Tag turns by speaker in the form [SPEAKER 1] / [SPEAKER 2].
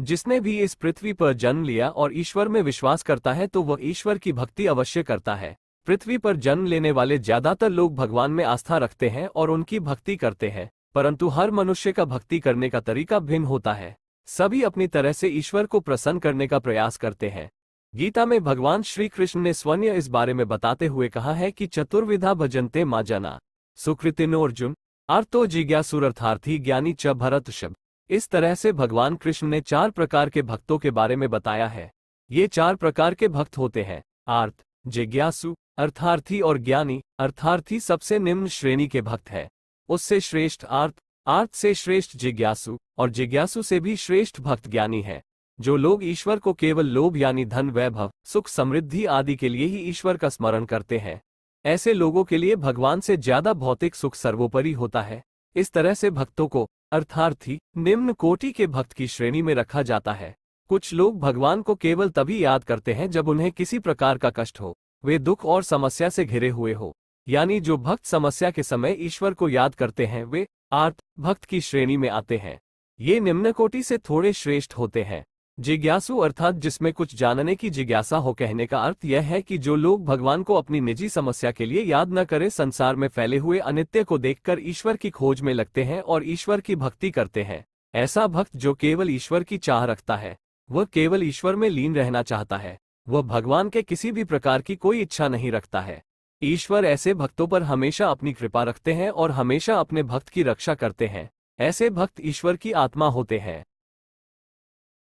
[SPEAKER 1] जिसने भी इस पृथ्वी पर जन्म लिया और ईश्वर में विश्वास करता है तो वह ईश्वर की भक्ति अवश्य करता है पृथ्वी पर जन्म लेने वाले ज्यादातर लोग भगवान में आस्था रखते हैं और उनकी भक्ति करते हैं परंतु हर मनुष्य का भक्ति करने का तरीका भिन्न होता है सभी अपनी तरह से ईश्वर को प्रसन्न करने का प्रयास करते हैं गीता में भगवान श्री कृष्ण ने स्वर्ण इस बारे में बताते हुए कहा है कि चतुर्विधा भजनते माँ जना सुकृतिनोर्जुन अर्थो जिज्ञासुरर्थार्थी ज्ञानी च भरत शब्द इस तरह से भगवान कृष्ण ने चार प्रकार के भक्तों के बारे में बताया है ये चार प्रकार के भक्त होते हैं आर्थ जिज्ञासु अर्थार्थी और ज्ञानी अर्थार्थी सबसे निम्न श्रेणी के भक्त है उससे श्रेष्ठ आर्थ आर्थ से श्रेष्ठ जिज्ञासु और जिज्ञासु से भी श्रेष्ठ भक्त ज्ञानी है जो लोग ईश्वर को केवल लोभ यानी धन वैभव सुख समृद्धि आदि के लिए ही ईश्वर का स्मरण करते हैं ऐसे लोगों के लिए भगवान से ज्यादा भौतिक सुख सर्वोपरि होता है इस तरह से भक्तों को अर्थार्थी निम्न कोटि के भक्त की श्रेणी में रखा जाता है कुछ लोग भगवान को केवल तभी याद करते हैं जब उन्हें किसी प्रकार का कष्ट हो वे दुख और समस्या से घिरे हुए हो यानी जो भक्त समस्या के समय ईश्वर को याद करते हैं वे आर्थ भक्त की श्रेणी में आते हैं ये निम्न कोटि से थोड़े श्रेष्ठ होते हैं जिज्ञासु अर्थात जिसमें कुछ जानने की जिज्ञासा हो कहने का अर्थ यह है कि जो लोग भगवान को अपनी निजी समस्या के लिए याद न करें संसार में फैले हुए अनित्य को देखकर ईश्वर की खोज में लगते हैं और ईश्वर की भक्ति करते हैं ऐसा भक्त जो केवल ईश्वर की चाह रखता है वह केवल ईश्वर में लीन रहना चाहता है वह भगवान के किसी भी प्रकार की कोई इच्छा नहीं रखता है ईश्वर ऐसे भक्तों पर हमेशा अपनी कृपा रखते हैं और हमेशा अपने भक्त की रक्षा करते हैं ऐसे भक्त ईश्वर की आत्मा होते हैं